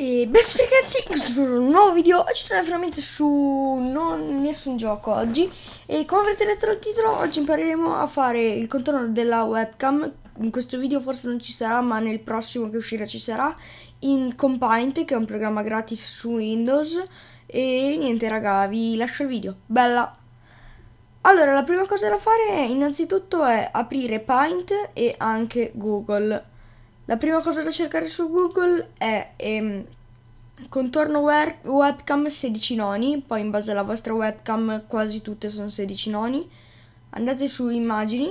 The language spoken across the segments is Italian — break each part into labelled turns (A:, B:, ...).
A: E beh ciao ragazzi, questo è un nuovo video, oggi sarà finalmente su non, nessun gioco oggi E come avrete letto dal titolo, oggi impareremo a fare il contorno della webcam In questo video forse non ci sarà, ma nel prossimo che uscirà ci sarà In Compaint, che è un programma gratis su Windows E niente raga, vi lascio il video, bella! Allora, la prima cosa da fare è, innanzitutto è aprire Paint e anche Google la prima cosa da cercare su Google è ehm, contorno webcam 16 noni, poi in base alla vostra webcam quasi tutte sono 16 noni. Andate su immagini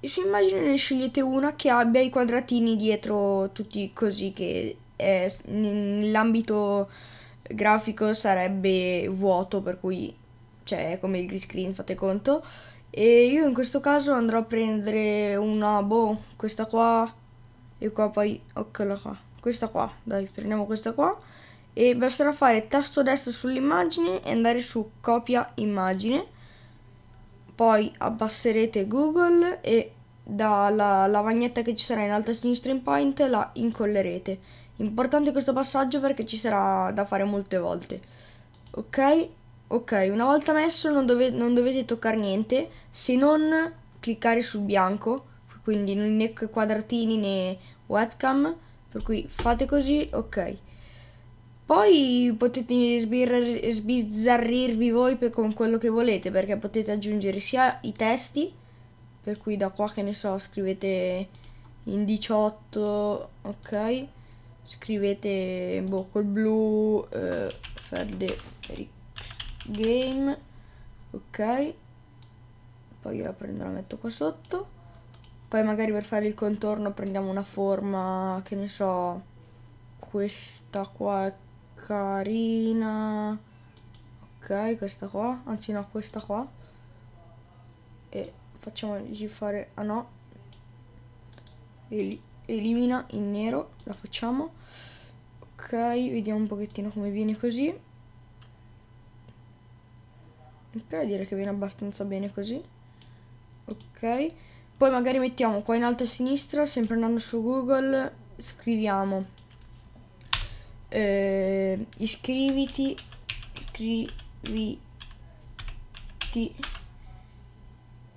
A: e su immagini ne scegliete una che abbia i quadratini dietro tutti così che eh, nell'ambito grafico sarebbe vuoto per cui cioè come il green screen fate conto e io in questo caso andrò a prendere una boh questa qua e qua poi eccola qua questa qua dai prendiamo questa qua e basterà fare tasto destro sull'immagine e andare su copia immagine poi abbasserete google e dalla lavagnetta che ci sarà in alto a sinistra in point la incollerete importante questo passaggio perché ci sarà da fare molte volte ok ok una volta messo non, dove, non dovete toccare niente se non cliccare sul bianco quindi né quadratini né webcam per cui fate così ok poi potete sbizzarrirvi voi per, con quello che volete perché potete aggiungere sia i testi per cui da qua che ne so scrivete in 18 ok scrivete boh col blu eh, Felderix game ok poi io la prendo la metto qua sotto poi magari per fare il contorno prendiamo una forma, che ne so, questa qua è carina. Ok, questa qua, anzi no, questa qua. E facciamogli fare, ah no, El elimina in nero, la facciamo. Ok, vediamo un pochettino come viene così. Ok, direi che viene abbastanza bene così. Ok. Poi magari mettiamo qua in alto a sinistra, sempre andando su Google, scriviamo eh, iscriviti, iscriviti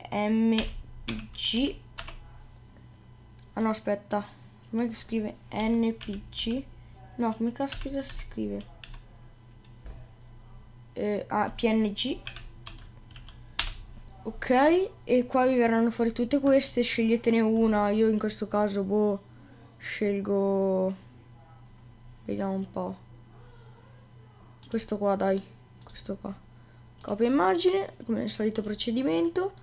A: mg, ah no aspetta, come si scrive npg? No, come caspita si scrive? Eh, ah, png Ok, e qua vi verranno fuori tutte queste, sceglietene una, io in questo caso, boh, scelgo... Vediamo un po'. Questo qua, dai, questo qua. Copia immagine, come il solito procedimento.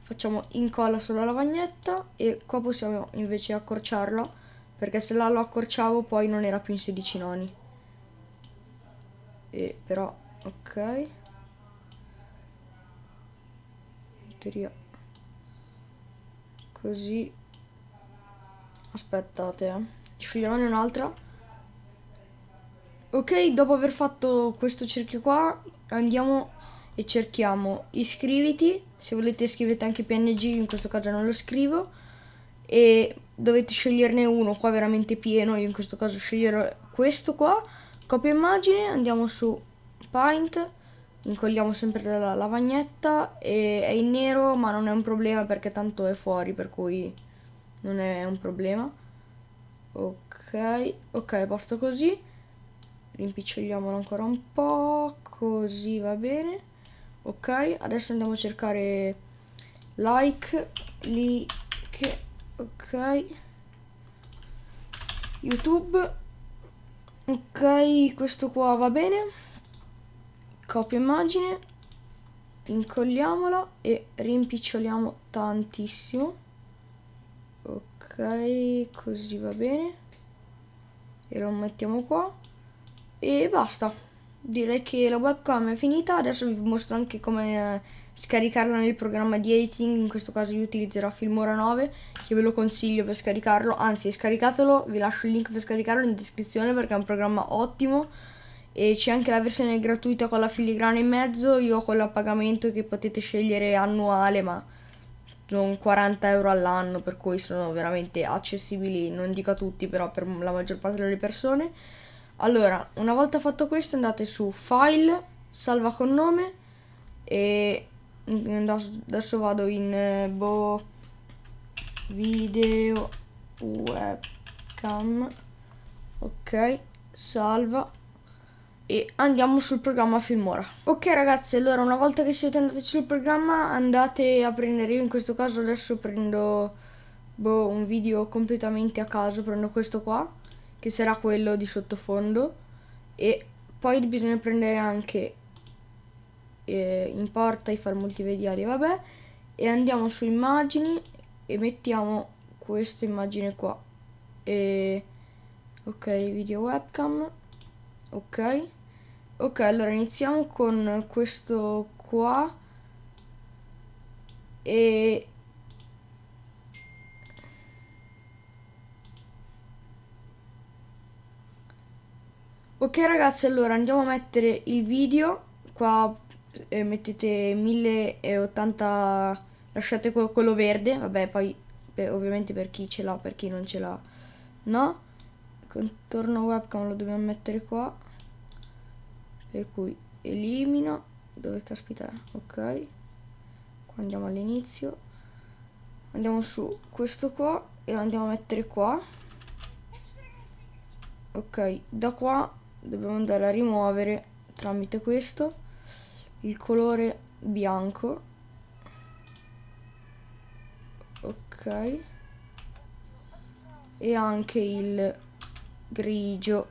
A: Facciamo incolla sulla lavagnetta e qua possiamo invece accorciarla, perché se la lo accorciavo poi non era più in 16 noni. E però, ok... batteria così aspettate eh. scegliamone un'altra ok dopo aver fatto questo cerchio qua andiamo e cerchiamo iscriviti se volete scrivete anche png in questo caso non lo scrivo e dovete sceglierne uno qua veramente pieno io in questo caso sceglierò questo qua copia immagine andiamo su paint incolliamo sempre la lavagnetta e è in nero ma non è un problema perché tanto è fuori per cui non è un problema ok ok posto così rimpiccioliamolo ancora un po' così va bene ok adesso andiamo a cercare like like ok youtube ok questo qua va bene copio immagine, incolliamola e rimpiccioliamo tantissimo. Ok, così va bene. E lo mettiamo qua. E basta. Direi che la webcam è finita. Adesso vi mostro anche come eh, scaricarla nel programma di editing. In questo caso io utilizzerò Filmora 9, che ve lo consiglio per scaricarlo. Anzi, scaricatelo, vi lascio il link per scaricarlo in descrizione perché è un programma ottimo e c'è anche la versione gratuita con la filigrana in mezzo, io ho con a pagamento che potete scegliere annuale, ma sono 40 euro all'anno, per cui sono veramente accessibili, non dico a tutti, però per la maggior parte delle persone. Allora, una volta fatto questo andate su File, Salva con nome e adesso vado in eh, boh, video webcam ok salva e andiamo sul programma Filmora. Ok ragazzi, allora una volta che siete andati sul programma andate a prendere, io in questo caso adesso prendo boh, un video completamente a caso, prendo questo qua, che sarà quello di sottofondo, e poi bisogna prendere anche eh, importa i file multimediali, vabbè, e andiamo su immagini e mettiamo questa immagine qua. E, ok, video webcam ok ok allora iniziamo con questo qua e ok ragazzi allora andiamo a mettere il video qua eh, mettete 1080 lasciate quello verde vabbè poi beh, ovviamente per chi ce l'ha per chi non ce l'ha no contorno webcam lo dobbiamo mettere qua per cui elimino dove caspita ok qua andiamo all'inizio andiamo su questo qua e lo andiamo a mettere qua ok da qua dobbiamo andare a rimuovere tramite questo il colore bianco ok e anche il grigio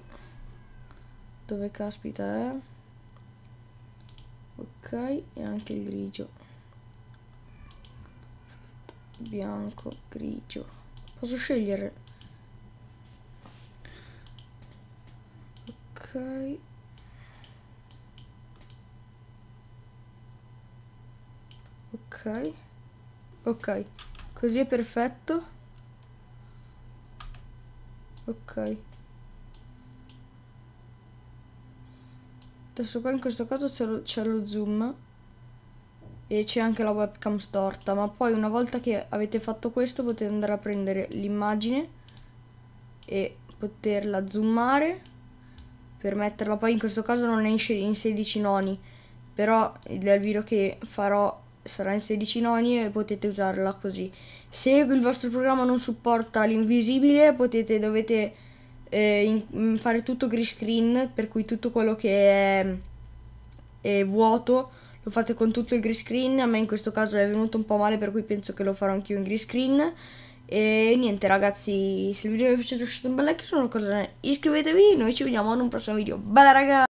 A: dove caspita è eh? ok e anche il grigio bianco grigio posso scegliere ok ok ok così è perfetto ok Adesso qua in questo caso c'è lo, lo zoom e c'è anche la webcam storta, ma poi una volta che avete fatto questo potete andare a prendere l'immagine e poterla zoomare per metterla poi in questo caso non esce in 16 noni, però il video che farò sarà in 16 noni e potete usarla così. Se il vostro programma non supporta l'invisibile potete dovete eh, in, fare tutto green screen, per cui tutto quello che è, è vuoto lo fate con tutto il green screen, a me in questo caso è venuto un po' male per cui penso che lo farò anch'io in green screen. E niente ragazzi, se il video vi è piaciuto lasciate un bel like, se non lo cosa iscrivetevi, noi ci vediamo in un prossimo video. Bella raga!